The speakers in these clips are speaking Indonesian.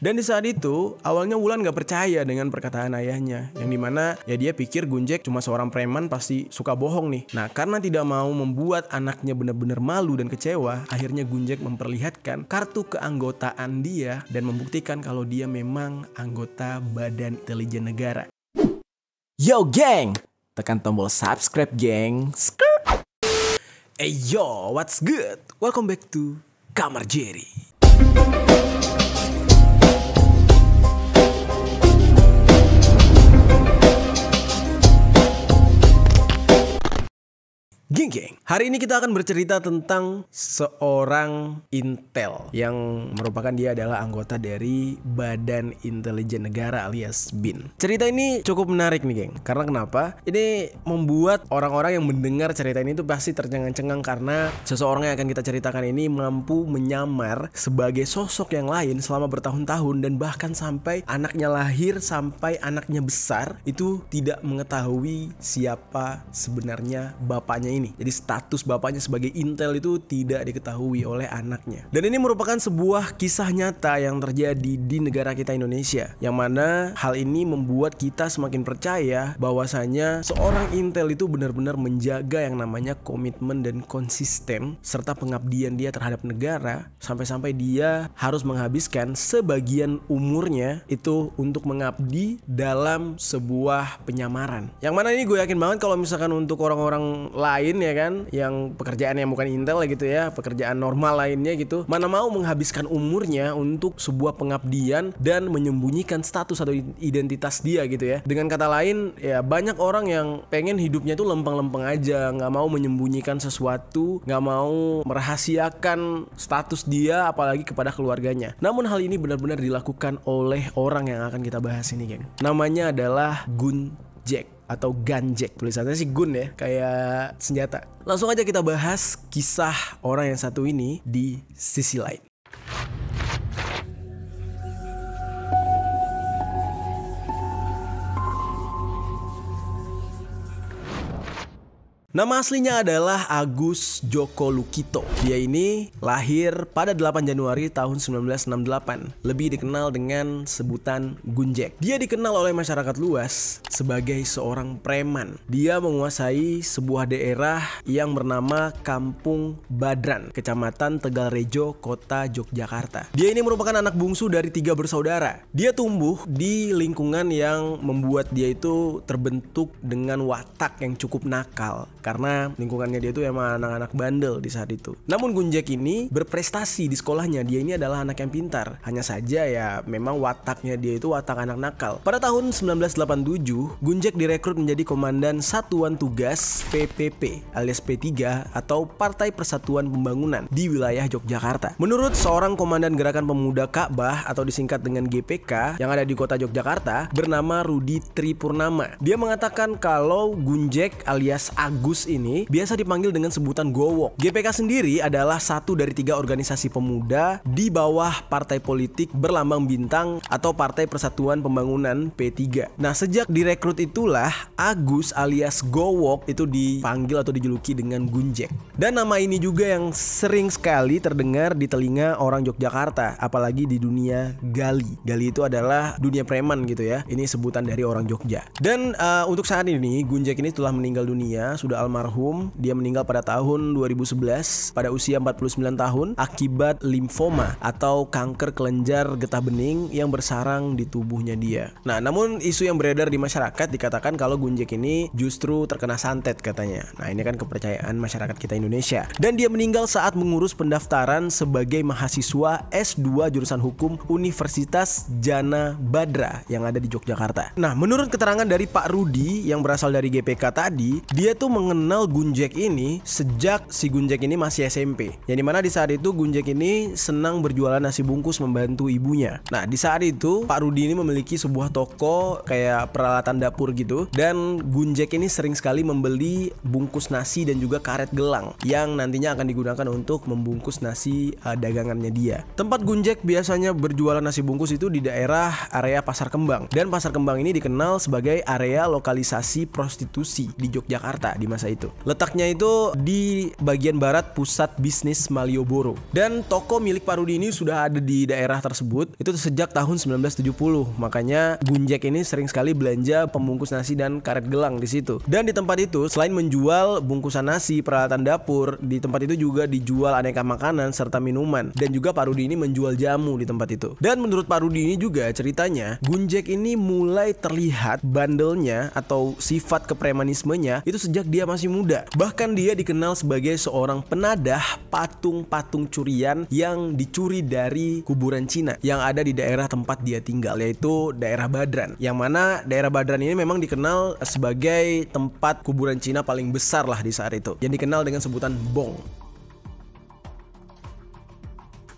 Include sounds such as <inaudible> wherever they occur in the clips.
Dan di saat itu, awalnya Wulan gak percaya dengan perkataan ayahnya, yang dimana ya dia pikir Gunjek cuma seorang preman pasti suka bohong nih. Nah, karena tidak mau membuat anaknya benar-benar malu dan kecewa, akhirnya Gunjek memperlihatkan kartu keanggotaan dia dan membuktikan kalau dia memang anggota Badan Intelijen Negara. Yo geng, tekan tombol subscribe geng. Skrrr. Hey eh, yo, what's good? Welcome back to Kamar Jerry. Geng geng. Hari ini kita akan bercerita tentang seorang intel yang merupakan dia adalah anggota dari Badan Intelijen Negara alias BIN. Cerita ini cukup menarik nih geng. Karena kenapa? Ini membuat orang-orang yang mendengar cerita ini tuh pasti tercengang-cengang karena seseorang yang akan kita ceritakan ini mampu menyamar sebagai sosok yang lain selama bertahun-tahun dan bahkan sampai anaknya lahir sampai anaknya besar itu tidak mengetahui siapa sebenarnya bapaknya ini ini. Jadi status bapaknya sebagai intel itu tidak diketahui oleh anaknya. Dan ini merupakan sebuah kisah nyata yang terjadi di negara kita Indonesia. Yang mana hal ini membuat kita semakin percaya bahwasanya seorang intel itu benar-benar menjaga yang namanya komitmen dan konsisten serta pengabdian dia terhadap negara sampai-sampai dia harus menghabiskan sebagian umurnya itu untuk mengabdi dalam sebuah penyamaran. Yang mana ini gue yakin banget kalau misalkan untuk orang-orang lain lain ya kan yang pekerjaan yang bukan intel gitu ya pekerjaan normal lainnya gitu mana mau menghabiskan umurnya untuk sebuah pengabdian dan menyembunyikan status atau identitas dia gitu ya dengan kata lain ya banyak orang yang pengen hidupnya tuh lempeng-lempeng aja nggak mau menyembunyikan sesuatu nggak mau merahasiakan status dia apalagi kepada keluarganya namun hal ini benar-benar dilakukan oleh orang yang akan kita bahas ini geng namanya adalah Gun Jack atau gun jack tulisannya sih gun ya kayak senjata langsung aja kita bahas kisah orang yang satu ini di sisi lain Nama aslinya adalah Agus Joko Lukito. Dia ini lahir pada 8 Januari tahun 1968, lebih dikenal dengan sebutan Gunjek. Dia dikenal oleh masyarakat luas sebagai seorang preman. Dia menguasai sebuah daerah yang bernama Kampung Badran, Kecamatan Tegal Rejo, Kota Yogyakarta. Dia ini merupakan anak bungsu dari tiga bersaudara. Dia tumbuh di lingkungan yang membuat dia itu terbentuk dengan watak yang cukup nakal karena lingkungannya dia itu emang anak-anak bandel di saat itu. Namun Gunjek ini berprestasi di sekolahnya. Dia ini adalah anak yang pintar. Hanya saja ya memang wataknya dia itu watak anak nakal. Pada tahun 1987, Gunjek direkrut menjadi komandan Satuan Tugas PPP alias P3 atau Partai Persatuan Pembangunan di wilayah Yogyakarta. Menurut seorang komandan Gerakan Pemuda Ka'bah atau disingkat dengan GPK yang ada di kota Yogyakarta bernama Rudi Tripurnama. Dia mengatakan kalau Gunjek alias Agus Gus ini biasa dipanggil dengan sebutan Gowok. GPK sendiri adalah satu dari tiga organisasi pemuda di bawah partai politik berlambang bintang atau Partai Persatuan Pembangunan P3. Nah, sejak direkrut itulah Agus alias Gowok itu dipanggil atau dijuluki dengan Gunjek. Dan nama ini juga yang sering sekali terdengar di telinga orang Yogyakarta, apalagi di dunia gali. Gali itu adalah dunia preman gitu ya. Ini sebutan dari orang Jogja. Dan uh, untuk saat ini Gunjek ini telah meninggal dunia, sudah almarhum. Dia meninggal pada tahun 2011 pada usia 49 tahun akibat limfoma atau kanker kelenjar getah bening yang bersarang di tubuhnya dia. Nah, namun isu yang beredar di masyarakat dikatakan kalau Gunjek ini justru terkena santet katanya. Nah, ini kan kepercayaan masyarakat kita Indonesia. Dan dia meninggal saat mengurus pendaftaran sebagai mahasiswa S2 jurusan hukum Universitas Jana Badra yang ada di Yogyakarta. Nah, menurut keterangan dari Pak Rudi yang berasal dari GPK tadi, dia tuh meng mengenal Gunjek ini sejak si Gunjek ini masih SMP. Yang dimana di saat itu Gunjek ini senang berjualan nasi bungkus membantu ibunya. Nah di saat itu Pak Rudi ini memiliki sebuah toko kayak peralatan dapur gitu dan Gunjek ini sering sekali membeli bungkus nasi dan juga karet gelang yang nantinya akan digunakan untuk membungkus nasi uh, dagangannya dia. Tempat Gunjek biasanya berjualan nasi bungkus itu di daerah area Pasar Kembang dan Pasar Kembang ini dikenal sebagai area lokalisasi prostitusi di Yogyakarta di masa masa itu. Letaknya itu di bagian barat pusat bisnis Malioboro. Dan toko milik Parudi ini sudah ada di daerah tersebut itu sejak tahun 1970. Makanya Gunjek ini sering sekali belanja pembungkus nasi dan karet gelang di situ. Dan di tempat itu selain menjual bungkusan nasi, peralatan dapur, di tempat itu juga dijual aneka makanan serta minuman. Dan juga Parudi ini menjual jamu di tempat itu. Dan menurut Parudi ini juga ceritanya Gunjek ini mulai terlihat bandelnya atau sifat kepremanismenya itu sejak dia masih muda. Bahkan dia dikenal sebagai seorang penadah patung-patung curian yang dicuri dari kuburan Cina yang ada di daerah tempat dia tinggal yaitu daerah Badran. Yang mana daerah Badran ini memang dikenal sebagai tempat kuburan Cina paling besar lah di saat itu. Yang dikenal dengan sebutan Bong.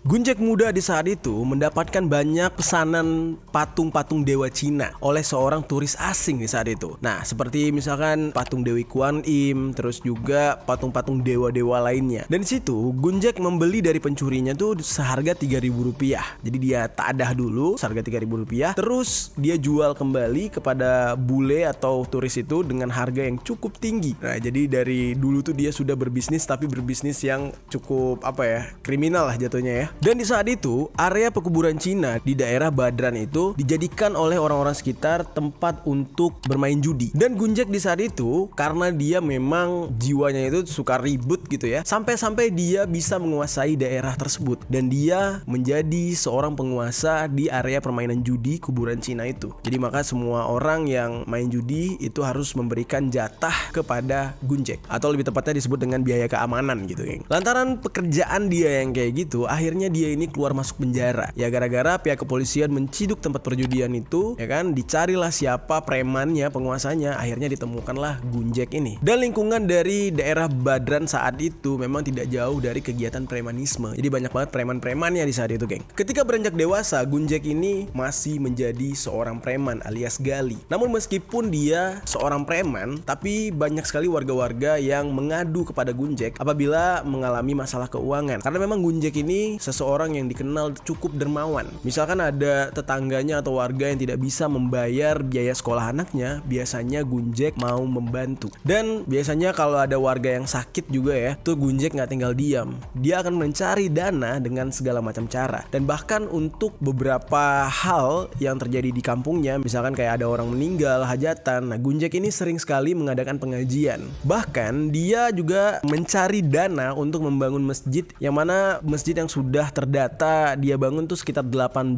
Gunjek muda di saat itu mendapatkan banyak pesanan patung-patung dewa Cina oleh seorang turis asing di saat itu. Nah, seperti misalkan patung Dewi Kuan Im, terus juga patung-patung dewa-dewa lainnya. Dan di situ Gunjek membeli dari pencurinya tuh seharga rp rupiah. Jadi dia tak tadah dulu seharga rp rupiah. terus dia jual kembali kepada bule atau turis itu dengan harga yang cukup tinggi. Nah, jadi dari dulu tuh dia sudah berbisnis tapi berbisnis yang cukup apa ya? kriminal lah jatuhnya ya. Dan di saat itu, area pekuburan Cina di daerah Badran itu dijadikan oleh orang-orang sekitar tempat untuk bermain judi. Dan Gunjek di saat itu karena dia memang jiwanya itu suka ribut gitu ya, sampai-sampai dia bisa menguasai daerah tersebut dan dia menjadi seorang penguasa di area permainan judi kuburan Cina itu. Jadi maka semua orang yang main judi itu harus memberikan jatah kepada Gunjek atau lebih tepatnya disebut dengan biaya keamanan gitu, geng. Lantaran pekerjaan dia yang kayak gitu, akhirnya akhirnya dia ini keluar masuk penjara. Ya gara-gara pihak kepolisian menciduk tempat perjudian itu, ya kan dicarilah siapa premannya, penguasanya, akhirnya ditemukanlah Gunjek ini. Dan lingkungan dari daerah Badran saat itu memang tidak jauh dari kegiatan premanisme. Jadi banyak banget preman-premannya di saat itu, geng. Ketika beranjak dewasa, Gunjek ini masih menjadi seorang preman alias gali. Namun meskipun dia seorang preman, tapi banyak sekali warga-warga yang mengadu kepada Gunjek apabila mengalami masalah keuangan. Karena memang Gunjek ini seseorang yang dikenal cukup dermawan. Misalkan ada tetangganya atau warga yang tidak bisa membayar biaya sekolah anaknya, biasanya Gunjek mau membantu. Dan biasanya kalau ada warga yang sakit juga ya, tuh Gunjek nggak tinggal diam. Dia akan mencari dana dengan segala macam cara. Dan bahkan untuk beberapa hal yang terjadi di kampungnya, misalkan kayak ada orang meninggal, hajatan, nah Gunjek ini sering sekali mengadakan pengajian. Bahkan dia juga mencari dana untuk membangun masjid yang mana masjid yang sudah sudah terdata dia bangun tuh sekitar 18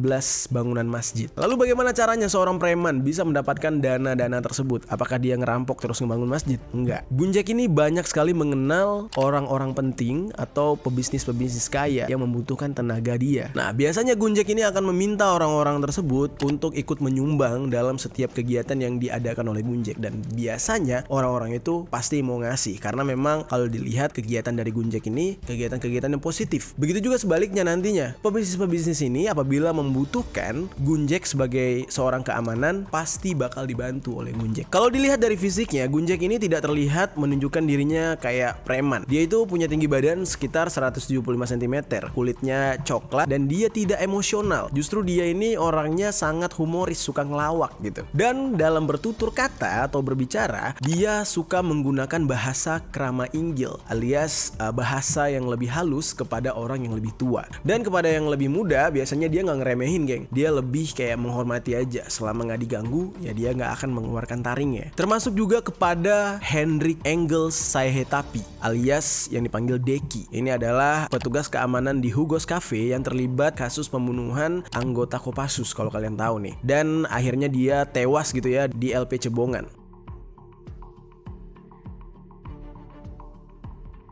bangunan masjid. Lalu bagaimana caranya seorang preman bisa mendapatkan dana-dana tersebut? Apakah dia ngerampok terus ngebangun masjid? Enggak. Bunjak ini banyak sekali mengenal orang-orang penting atau pebisnis-pebisnis kaya yang membutuhkan tenaga dia. Nah, biasanya Gunjek ini akan meminta orang-orang tersebut untuk ikut menyumbang dalam setiap kegiatan yang diadakan oleh Gunjek dan biasanya orang-orang itu pasti mau ngasih karena memang kalau dilihat kegiatan dari Gunjek ini kegiatan-kegiatan yang positif. Begitu juga sebaliknya selanjutnya nantinya. Pebisnis-pebisnis ini apabila membutuhkan Gunjek sebagai seorang keamanan pasti bakal dibantu oleh Gunjek. Kalau dilihat dari fisiknya, Gunjek ini tidak terlihat menunjukkan dirinya kayak preman. Dia itu punya tinggi badan sekitar 175 cm, kulitnya coklat dan dia tidak emosional. Justru dia ini orangnya sangat humoris, suka ngelawak gitu. Dan dalam bertutur kata atau berbicara, dia suka menggunakan bahasa krama inggil alias eh, bahasa yang lebih halus kepada orang yang lebih tua. Dan kepada yang lebih muda, biasanya dia nggak ngeremehin, geng. Dia lebih kayak menghormati aja. Selama nggak diganggu, ya dia nggak akan mengeluarkan taringnya. Termasuk juga kepada Hendrik Engels Saihetapi, alias yang dipanggil Deki. Ini adalah petugas keamanan di Hugos Cafe yang terlibat kasus pembunuhan anggota Kopassus kalau kalian tahu nih. Dan akhirnya dia tewas gitu ya di LP Cebongan.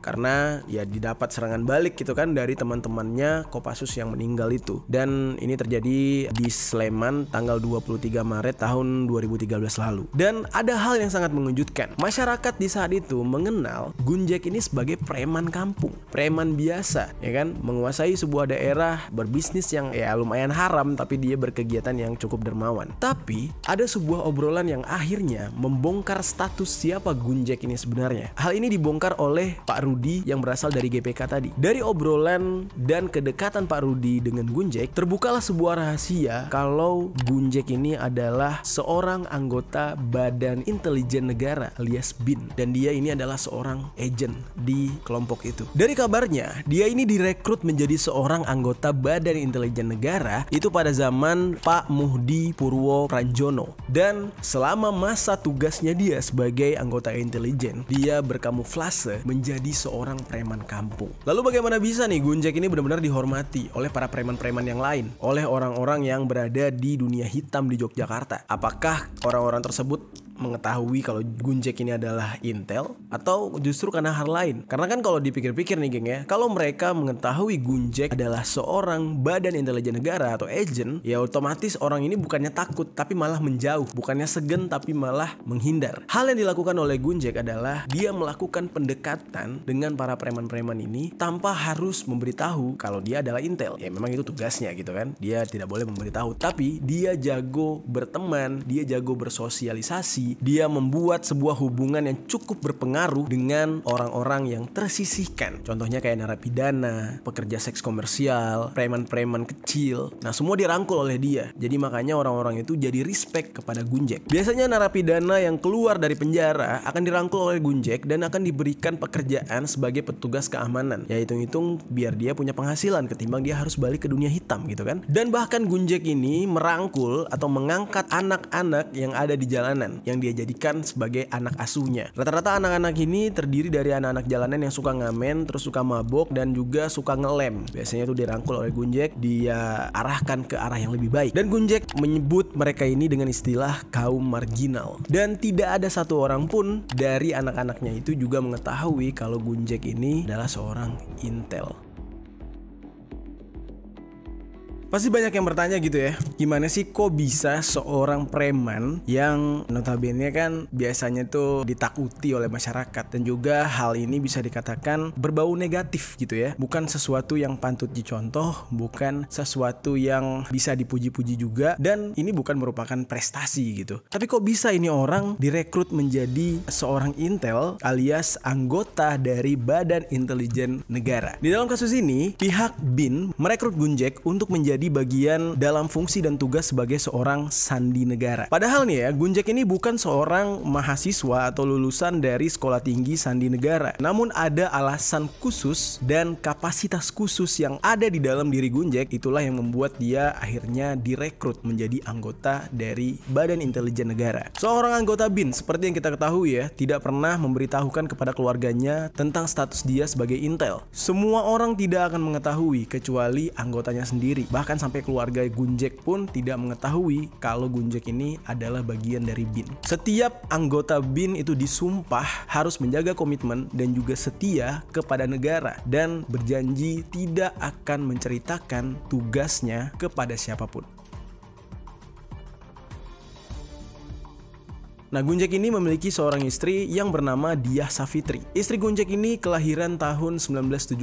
karena ya didapat serangan balik gitu kan dari teman-temannya Kopassus yang meninggal itu. Dan ini terjadi di Sleman tanggal 23 Maret tahun 2013 lalu. Dan ada hal yang sangat mengejutkan. Masyarakat di saat itu mengenal Gunjek ini sebagai preman kampung, preman biasa, ya kan, menguasai sebuah daerah, berbisnis yang ya lumayan haram tapi dia berkegiatan yang cukup dermawan. Tapi ada sebuah obrolan yang akhirnya membongkar status siapa Gunjek ini sebenarnya. Hal ini dibongkar oleh Pak Rudi Rudi yang berasal dari GPK tadi. Dari obrolan dan kedekatan Pak Rudi dengan Gunjek, terbukalah sebuah rahasia kalau Gunjek ini adalah seorang anggota Badan Intelijen Negara alias BIN dan dia ini adalah seorang agent di kelompok itu. Dari kabarnya, dia ini direkrut menjadi seorang anggota Badan Intelijen Negara itu pada zaman Pak Muhdi Purwo Pranjono dan selama masa tugasnya dia sebagai anggota intelijen, dia berkamuflase menjadi seorang preman kampung. Lalu bagaimana bisa nih Gunjek ini benar-benar dihormati oleh para preman-preman yang lain, oleh orang-orang yang berada di dunia hitam di Yogyakarta? Apakah orang-orang tersebut mengetahui kalau Gunjek ini adalah Intel atau justru karena hal lain? Karena kan kalau dipikir-pikir nih geng ya, kalau mereka mengetahui Gunjek adalah seorang badan intelijen negara atau agent, ya otomatis orang ini bukannya takut tapi malah menjauh, bukannya segan tapi malah menghindar. Hal yang dilakukan oleh Gunjek adalah dia melakukan pendekatan dengan para preman-preman ini tanpa harus memberitahu kalau dia adalah intel. Ya memang itu tugasnya gitu kan. Dia tidak boleh memberitahu, tapi dia jago berteman, dia jago bersosialisasi, dia membuat sebuah hubungan yang cukup berpengaruh dengan orang-orang yang tersisihkan. Contohnya kayak narapidana, pekerja seks komersial, preman-preman kecil. Nah, semua dirangkul oleh dia. Jadi makanya orang-orang itu jadi respect kepada Gunjek. Biasanya narapidana yang keluar dari penjara akan dirangkul oleh Gunjek dan akan diberikan pekerjaan sebagai petugas keamanan. Ya hitung-hitung biar dia punya penghasilan ketimbang dia harus balik ke dunia hitam gitu kan. Dan bahkan Gunjek ini merangkul atau mengangkat anak-anak yang ada di jalanan yang dia jadikan sebagai anak asuhnya. Rata-rata anak-anak ini terdiri dari anak-anak jalanan yang suka ngamen, terus suka mabok dan juga suka ngelem. Biasanya tuh dirangkul oleh Gunjek, dia arahkan ke arah yang lebih baik. Dan Gunjek menyebut mereka ini dengan istilah kaum marginal. Dan tidak ada satu orang pun dari anak-anaknya itu juga mengetahui kalau Gunjek ini adalah seorang intel. Pasti banyak yang bertanya gitu ya, gimana sih kok bisa seorang preman yang notabene kan biasanya tuh ditakuti oleh masyarakat dan juga hal ini bisa dikatakan berbau negatif gitu ya. Bukan sesuatu yang pantut dicontoh, bukan sesuatu yang bisa dipuji-puji juga dan ini bukan merupakan prestasi gitu. Tapi kok bisa ini orang direkrut menjadi seorang intel alias anggota dari Badan Intelijen Negara. Di dalam kasus ini, pihak BIN merekrut Gunjek untuk menjadi bagian dalam fungsi dan tugas sebagai seorang sandi negara. Padahal nih ya, Gunjek ini bukan seorang mahasiswa atau lulusan dari sekolah tinggi sandi negara. Namun ada alasan khusus dan kapasitas khusus yang ada di dalam diri Gunjek itulah yang membuat dia akhirnya direkrut menjadi anggota dari Badan Intelijen Negara. Seorang anggota BIN seperti yang kita ketahui ya, tidak pernah memberitahukan kepada keluarganya tentang status dia sebagai intel. Semua orang tidak akan mengetahui kecuali anggotanya sendiri. Bahkan sampai keluarga Gunjek pun pun tidak mengetahui kalau Gunjek ini adalah bagian dari BIN. Setiap anggota BIN itu disumpah harus menjaga komitmen dan juga setia kepada negara dan berjanji tidak akan menceritakan tugasnya kepada siapapun. Nah, Gunjek ini memiliki seorang istri yang bernama Diah Safitri. Istri Gunjek ini kelahiran tahun 1970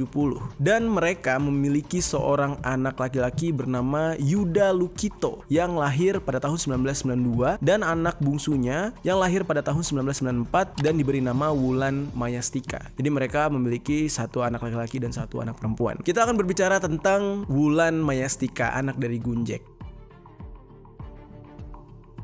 dan mereka memiliki seorang anak laki-laki bernama Yuda Lukito yang lahir pada tahun 1992 dan anak bungsunya yang lahir pada tahun 1994 dan diberi nama Wulan Mayastika. Jadi mereka memiliki satu anak laki-laki dan satu anak perempuan. Kita akan berbicara tentang Wulan Mayastika, anak dari Gunjek.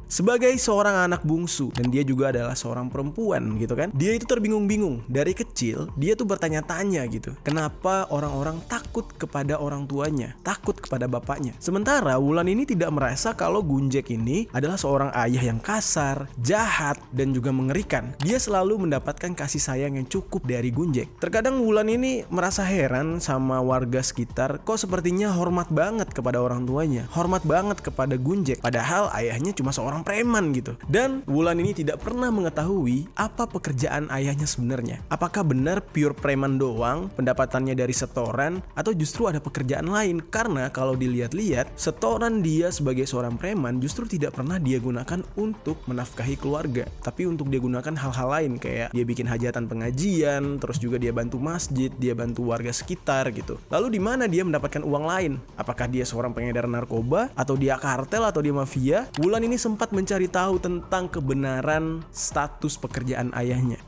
Sebagai seorang anak bungsu dan dia juga adalah seorang perempuan gitu kan. Dia itu terbingung-bingung dari kecil dia tuh bertanya-tanya gitu. Kenapa orang-orang takut kepada orang tuanya, takut kepada bapaknya. Sementara Wulan ini tidak merasa kalau Gunjek ini adalah seorang ayah yang kasar, jahat dan juga mengerikan. Dia selalu mendapatkan kasih sayang yang cukup dari Gunjek. Terkadang Wulan ini merasa heran sama warga sekitar kok sepertinya hormat banget kepada orang tuanya, hormat banget kepada Gunjek padahal ayahnya cuma seorang seorang preman gitu. Dan Wulan ini tidak pernah mengetahui apa pekerjaan ayahnya sebenarnya. Apakah benar pure preman doang, pendapatannya dari setoran, atau justru ada pekerjaan lain? Karena kalau dilihat-lihat, setoran dia sebagai seorang preman justru tidak pernah dia gunakan untuk menafkahi keluarga. Tapi untuk dia gunakan hal-hal lain, kayak dia bikin hajatan pengajian, terus juga dia bantu masjid, dia bantu warga sekitar gitu. Lalu di mana dia mendapatkan uang lain? Apakah dia seorang pengedar narkoba, atau dia kartel, atau dia mafia? Wulan ini sempat sempat mencari tahu tentang kebenaran status pekerjaan ayahnya.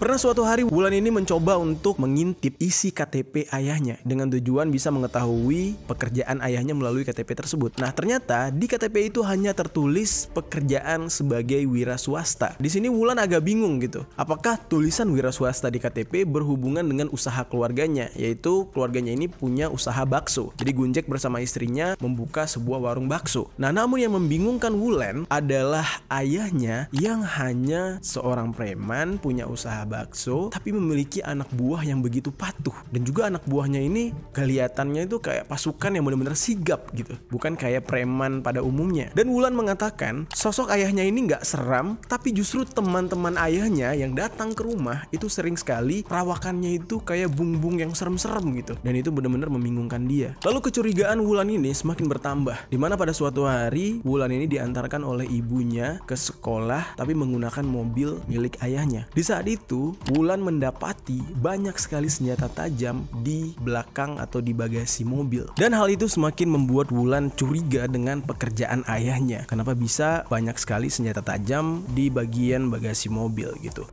Pernah suatu hari Wulan ini mencoba untuk mengintip isi KTP ayahnya dengan tujuan bisa mengetahui pekerjaan ayahnya melalui KTP tersebut. Nah, ternyata di KTP itu hanya tertulis pekerjaan sebagai wira swasta. Di sini Wulan agak bingung gitu. Apakah tulisan wira swasta di KTP berhubungan dengan usaha keluarganya, yaitu keluarganya ini punya usaha bakso. Jadi Gunjek bersama istrinya membuka sebuah warung bakso. Nah, namun yang membingungkan Wulan adalah ayahnya yang hanya seorang preman punya usaha bakso tapi memiliki anak buah yang begitu patuh dan juga anak buahnya ini kelihatannya itu kayak pasukan yang benar-benar sigap gitu bukan kayak preman pada umumnya dan Wulan mengatakan sosok ayahnya ini nggak seram tapi justru teman-teman ayahnya yang datang ke rumah itu sering sekali perawakannya itu kayak bumbung yang serem-serem gitu dan itu benar-benar membingungkan dia lalu kecurigaan Wulan ini semakin bertambah dimana pada suatu hari Wulan ini diantarkan oleh ibunya ke sekolah tapi menggunakan mobil milik ayahnya di saat itu Wulan mendapati banyak sekali senjata tajam di belakang atau di bagasi mobil. Dan hal itu semakin membuat Wulan curiga dengan pekerjaan ayahnya. Kenapa bisa banyak sekali senjata tajam di bagian bagasi mobil gitu.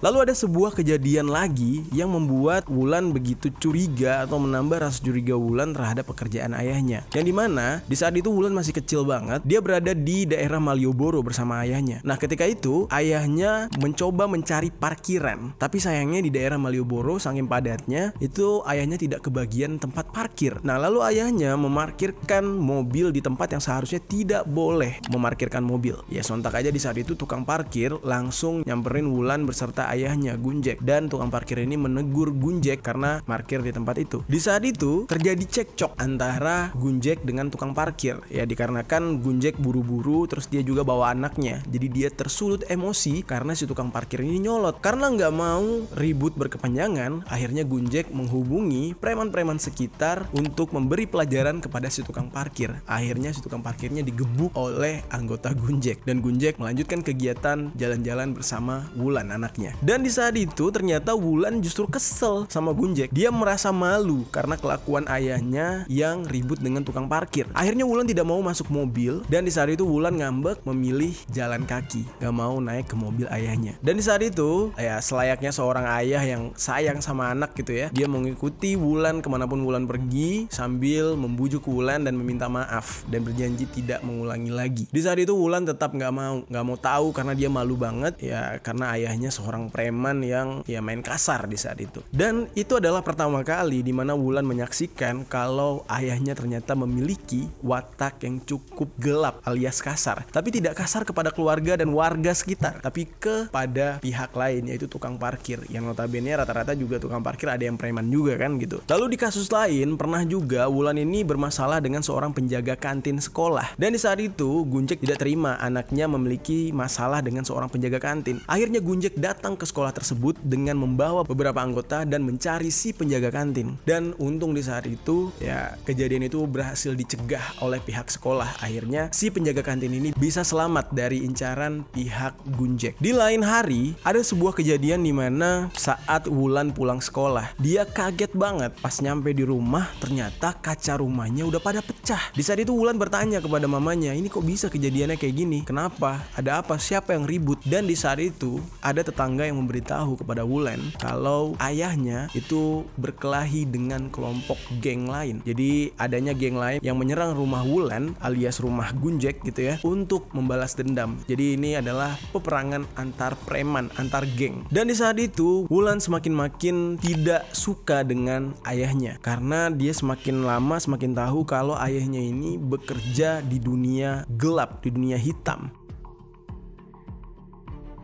Lalu ada sebuah kejadian lagi yang membuat Wulan begitu curiga atau menambah rasa curiga Wulan terhadap pekerjaan ayahnya. Yang dimana di saat itu Wulan masih kecil banget, dia berada di daerah Malioboro bersama ayahnya. Nah ketika itu ayahnya mencoba mencari parkiran, tapi sayangnya di daerah Malioboro saking padatnya itu ayahnya tidak kebagian tempat parkir. Nah lalu ayahnya memarkirkan mobil di tempat yang seharusnya tidak boleh memarkirkan mobil. Ya sontak aja di saat itu tukang parkir langsung nyamperin Wulan beserta ayahnya Gunjek dan tukang parkir ini menegur Gunjek karena parkir di tempat itu. Di saat itu terjadi cekcok antara Gunjek dengan tukang parkir ya dikarenakan Gunjek buru-buru terus dia juga bawa anaknya. Jadi dia tersulut emosi karena si tukang parkir ini nyolot. Karena nggak mau ribut berkepanjangan, akhirnya Gunjek menghubungi preman-preman sekitar untuk memberi pelajaran kepada si tukang parkir. Akhirnya si tukang parkirnya digebuk oleh anggota Gunjek dan Gunjek melanjutkan kegiatan jalan-jalan bersama Wulan anaknya. Dan di saat itu ternyata Wulan justru kesel sama Gunjek. Dia merasa malu karena kelakuan ayahnya yang ribut dengan tukang parkir. Akhirnya Wulan tidak mau masuk mobil dan di saat itu Wulan ngambek memilih jalan kaki. Gak mau naik ke mobil ayahnya. Dan di saat itu eh, ya selayaknya seorang ayah yang sayang sama anak gitu ya. Dia mengikuti Wulan kemanapun Wulan pergi sambil membujuk Wulan dan meminta maaf dan berjanji tidak mengulangi lagi. Di saat itu Wulan tetap gak mau nggak mau tahu karena dia malu banget ya karena ayahnya seorang preman yang ya main kasar di saat itu. Dan itu adalah pertama kali di mana Wulan menyaksikan kalau ayahnya ternyata memiliki watak yang cukup gelap alias kasar. Tapi tidak kasar kepada keluarga dan warga sekitar, tapi kepada pihak lain yaitu tukang parkir yang notabene rata-rata juga tukang parkir ada yang preman juga kan gitu. Lalu di kasus lain pernah juga Wulan ini bermasalah dengan seorang penjaga kantin sekolah. Dan di saat itu Gunjek tidak terima anaknya memiliki masalah dengan seorang penjaga kantin. Akhirnya Gunjek datang ke sekolah tersebut dengan membawa beberapa anggota dan mencari si penjaga kantin. Dan untung di saat itu ya kejadian itu berhasil dicegah oleh pihak sekolah. Akhirnya si penjaga kantin ini bisa selamat dari incaran pihak Gunjek. Di lain hari ada sebuah kejadian di mana saat Wulan pulang sekolah, dia kaget banget pas nyampe di rumah ternyata kaca rumahnya udah pada pecah. Di saat itu Wulan bertanya kepada mamanya, "Ini kok bisa kejadiannya kayak gini? Kenapa? Ada apa? Siapa yang ribut?" Dan di saat itu ada tetangga yang memberitahu kepada Wulan kalau ayahnya itu berkelahi dengan kelompok geng lain. Jadi adanya geng lain yang menyerang rumah Wulan alias rumah Gunjek gitu ya untuk membalas dendam. Jadi ini adalah peperangan antar preman, antar geng. Dan di saat itu Wulan semakin makin tidak suka dengan ayahnya karena dia semakin lama semakin tahu kalau ayahnya ini bekerja di dunia gelap, di dunia hitam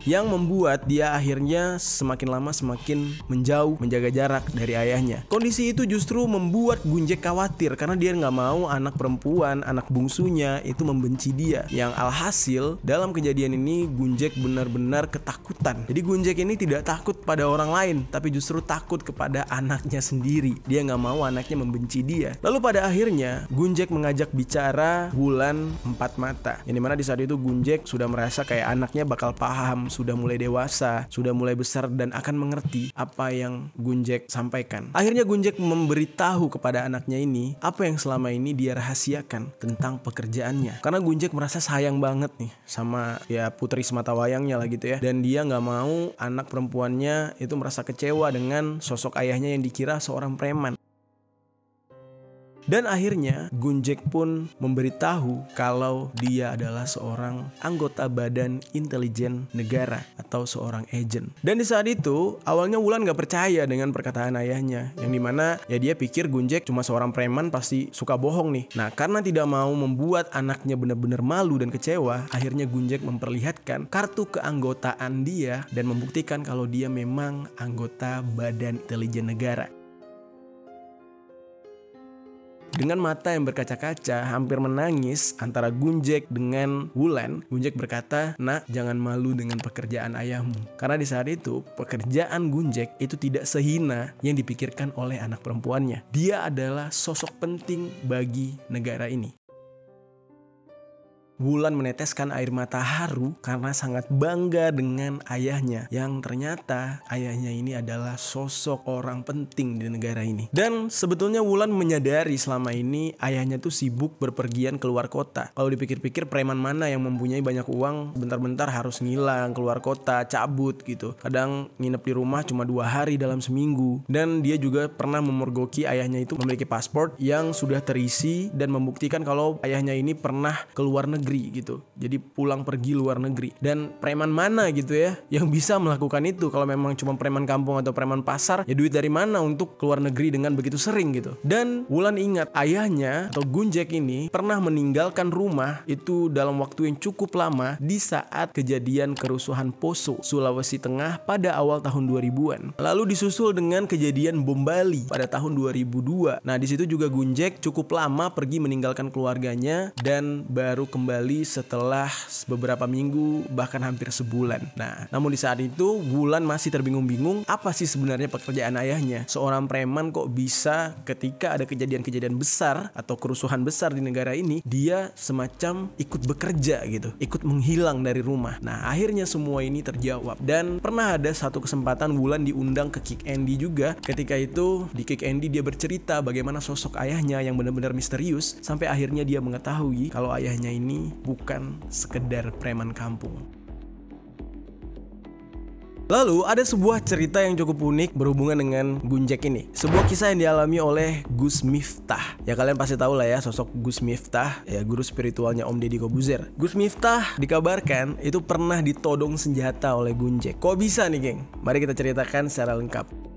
yang membuat dia akhirnya semakin lama semakin menjauh menjaga jarak dari ayahnya. Kondisi itu justru membuat Gunjek khawatir karena dia nggak mau anak perempuan, anak bungsunya itu membenci dia. Yang alhasil dalam kejadian ini Gunjek benar-benar ketakutan. Jadi Gunjek ini tidak takut pada orang lain, tapi justru takut kepada anaknya sendiri. Dia nggak mau anaknya membenci dia. Lalu pada akhirnya Gunjek mengajak bicara bulan empat mata. Yang dimana di saat itu Gunjek sudah merasa kayak anaknya bakal paham sudah mulai dewasa, sudah mulai besar dan akan mengerti apa yang Gunjek sampaikan. Akhirnya Gunjek memberitahu kepada anaknya ini apa yang selama ini dia rahasiakan tentang pekerjaannya. Karena Gunjek merasa sayang banget nih sama ya putri semata wayangnya lah gitu ya. Dan dia nggak mau anak perempuannya itu merasa kecewa dengan sosok ayahnya yang dikira seorang preman. Dan akhirnya Gunjek pun memberitahu kalau dia adalah seorang anggota badan intelijen negara atau seorang agent. Dan di saat itu awalnya Wulan gak percaya dengan perkataan ayahnya yang dimana ya dia pikir Gunjek cuma seorang preman pasti suka bohong nih. Nah karena tidak mau membuat anaknya benar-benar malu dan kecewa akhirnya Gunjek memperlihatkan kartu keanggotaan dia dan membuktikan kalau dia memang anggota badan intelijen negara. Dengan mata yang berkaca-kaca hampir menangis antara Gunjek dengan Wulan, Gunjek berkata, "Nak, jangan malu dengan pekerjaan ayahmu." Karena di saat itu, pekerjaan Gunjek itu tidak sehina yang dipikirkan oleh anak perempuannya. Dia adalah sosok penting bagi negara ini. Wulan meneteskan air mata haru karena sangat bangga dengan ayahnya yang ternyata ayahnya ini adalah sosok orang penting di negara ini. Dan sebetulnya Wulan menyadari selama ini ayahnya tuh sibuk berpergian keluar kota. Kalau dipikir-pikir preman mana yang mempunyai banyak uang bentar-bentar harus ngilang keluar kota, cabut gitu. Kadang nginep di rumah cuma dua hari dalam seminggu. Dan dia juga pernah memergoki ayahnya itu memiliki paspor yang sudah terisi dan membuktikan kalau ayahnya ini pernah keluar negeri negeri gitu. Jadi pulang pergi luar negeri. Dan preman mana gitu ya yang bisa melakukan itu kalau memang cuma preman kampung atau preman pasar ya duit dari mana untuk keluar negeri dengan begitu sering gitu. Dan Wulan ingat ayahnya atau Gunjek ini pernah meninggalkan rumah itu dalam waktu yang cukup lama di saat kejadian kerusuhan Poso, Sulawesi Tengah pada awal tahun 2000-an. Lalu disusul dengan kejadian bom Bali pada tahun 2002. Nah, di situ juga Gunjek cukup lama pergi meninggalkan keluarganya dan baru kembali kembali setelah beberapa minggu bahkan hampir sebulan. Nah, namun di saat itu Wulan masih terbingung-bingung apa sih sebenarnya pekerjaan ayahnya. Seorang preman kok bisa ketika ada kejadian-kejadian besar atau kerusuhan besar di negara ini, dia semacam ikut bekerja gitu, ikut menghilang dari rumah. Nah, akhirnya semua ini terjawab dan pernah ada satu kesempatan Wulan diundang ke Kick Andy juga. Ketika itu di Kick Andy dia bercerita bagaimana sosok ayahnya yang benar-benar misterius sampai akhirnya dia mengetahui kalau ayahnya ini bukan sekedar preman kampung. Lalu ada sebuah cerita yang cukup unik berhubungan dengan Gunjek ini. Sebuah kisah yang dialami oleh Gus Miftah. Ya kalian pasti tahu lah ya sosok Gus Miftah, ya guru spiritualnya Om Deddy Kobuzer. Gus Miftah dikabarkan itu pernah ditodong senjata oleh Gunjek. Kok bisa nih geng? Mari kita ceritakan secara lengkap.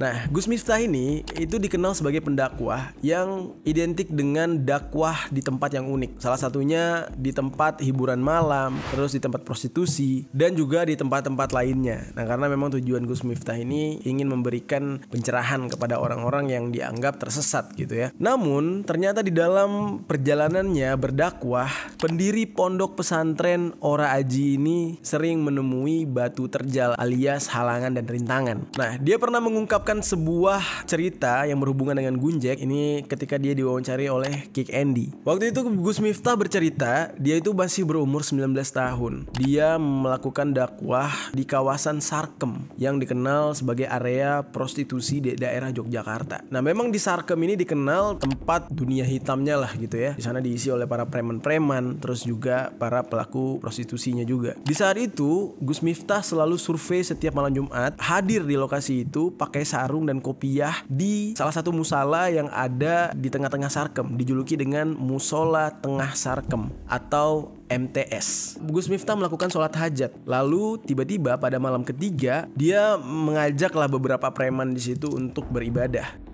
Nah, Gus Miftah ini itu dikenal sebagai pendakwah yang identik dengan dakwah di tempat yang unik. Salah satunya di tempat hiburan malam, terus di tempat prostitusi, dan juga di tempat-tempat lainnya. Nah, karena memang tujuan Gus Miftah ini ingin memberikan pencerahan kepada orang-orang yang dianggap tersesat gitu ya. Namun, ternyata di dalam perjalanannya berdakwah, pendiri pondok pesantren Ora Aji ini sering menemui batu terjal alias halangan dan rintangan. Nah, dia pernah mengungkapkan menemukan sebuah cerita yang berhubungan dengan Gunjek ini ketika dia diwawancari oleh Kick Andy. Waktu itu Gus Miftah bercerita, dia itu masih berumur 19 tahun. Dia melakukan dakwah di kawasan Sarkem yang dikenal sebagai area prostitusi di daerah Yogyakarta. Nah, memang di Sarkem ini dikenal tempat dunia hitamnya lah gitu ya. Di sana diisi oleh para preman-preman, terus juga para pelaku prostitusinya juga. Di saat itu, Gus Miftah selalu survei setiap malam Jumat, hadir di lokasi itu pakai sar sarung dan kopiah di salah satu musala yang ada di tengah-tengah Sarkem dijuluki dengan Musola Tengah Sarkem atau MTS. Gus Miftah melakukan sholat hajat. Lalu tiba-tiba pada malam ketiga dia mengajaklah beberapa preman di situ untuk beribadah.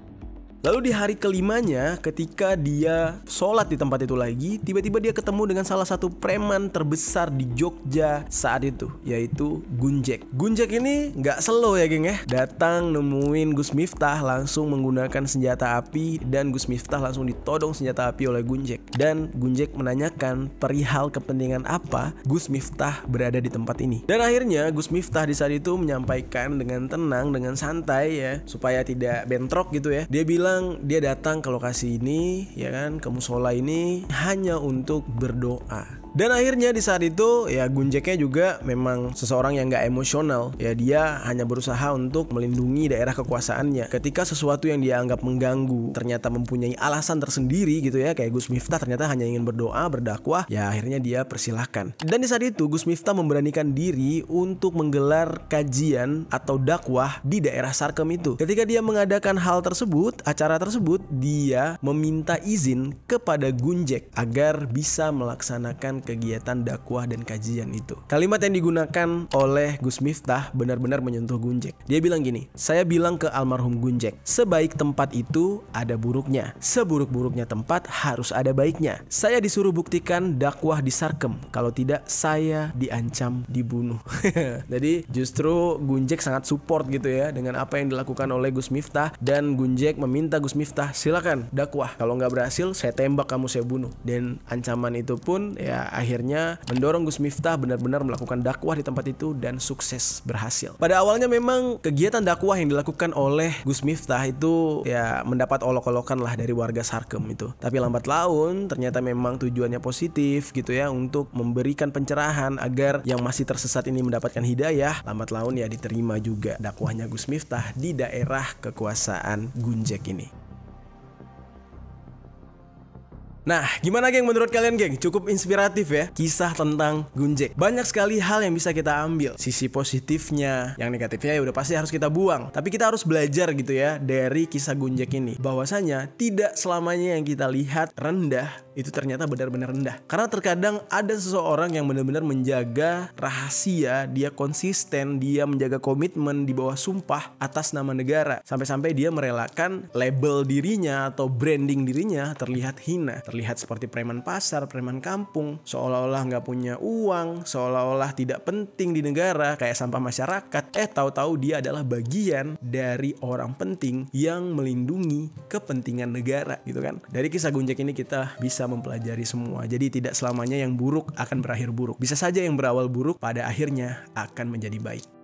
Lalu di hari kelimanya ketika dia sholat di tempat itu lagi Tiba-tiba dia ketemu dengan salah satu preman terbesar di Jogja saat itu Yaitu Gunjek Gunjek ini nggak slow ya geng ya Datang nemuin Gus Miftah langsung menggunakan senjata api Dan Gus Miftah langsung ditodong senjata api oleh Gunjek Dan Gunjek menanyakan perihal kepentingan apa Gus Miftah berada di tempat ini Dan akhirnya Gus Miftah di saat itu menyampaikan dengan tenang dengan santai ya Supaya tidak bentrok gitu ya Dia bilang memang dia datang ke lokasi ini ya kan ke musola ini hanya untuk berdoa dan akhirnya di saat itu ya Gunjeknya juga memang seseorang yang gak emosional. Ya dia hanya berusaha untuk melindungi daerah kekuasaannya. Ketika sesuatu yang dia anggap mengganggu ternyata mempunyai alasan tersendiri gitu ya kayak Gus Miftah ternyata hanya ingin berdoa, berdakwah, ya akhirnya dia persilahkan. Dan di saat itu Gus Miftah memberanikan diri untuk menggelar kajian atau dakwah di daerah Sarkem itu. Ketika dia mengadakan hal tersebut, acara tersebut, dia meminta izin kepada Gunjek agar bisa melaksanakan kegiatan dakwah dan kajian itu. Kalimat yang digunakan oleh Gus Miftah benar-benar menyentuh Gunjek. Dia bilang gini, saya bilang ke almarhum Gunjek, sebaik tempat itu ada buruknya. Seburuk-buruknya tempat harus ada baiknya. Saya disuruh buktikan dakwah di Sarkem. Kalau tidak, saya diancam dibunuh. <laughs> Jadi justru Gunjek sangat support gitu ya dengan apa yang dilakukan oleh Gus Miftah dan Gunjek meminta Gus Miftah silakan dakwah. Kalau nggak berhasil, saya tembak kamu, saya bunuh. Dan ancaman itu pun ya akhirnya mendorong Gus Miftah benar-benar melakukan dakwah di tempat itu dan sukses berhasil. Pada awalnya memang kegiatan dakwah yang dilakukan oleh Gus Miftah itu ya mendapat olok-olokan lah dari warga Sarkem itu. Tapi lambat laun ternyata memang tujuannya positif gitu ya untuk memberikan pencerahan agar yang masih tersesat ini mendapatkan hidayah. Lambat laun ya diterima juga dakwahnya Gus Miftah di daerah kekuasaan Gunjek ini. Nah, gimana geng menurut kalian geng? Cukup inspiratif ya kisah tentang Gunjek. Banyak sekali hal yang bisa kita ambil. Sisi positifnya, yang negatifnya ya udah pasti harus kita buang. Tapi kita harus belajar gitu ya dari kisah Gunjek ini. Bahwasanya tidak selamanya yang kita lihat rendah itu ternyata benar-benar rendah. Karena terkadang ada seseorang yang benar-benar menjaga rahasia, dia konsisten, dia menjaga komitmen di bawah sumpah atas nama negara. Sampai-sampai dia merelakan label dirinya atau branding dirinya terlihat hina, terlihat terlihat seperti preman pasar, preman kampung, seolah-olah nggak punya uang, seolah-olah tidak penting di negara, kayak sampah masyarakat. Eh, tahu-tahu dia adalah bagian dari orang penting yang melindungi kepentingan negara, gitu kan? Dari kisah Gunjek ini kita bisa mempelajari semua. Jadi tidak selamanya yang buruk akan berakhir buruk. Bisa saja yang berawal buruk pada akhirnya akan menjadi baik.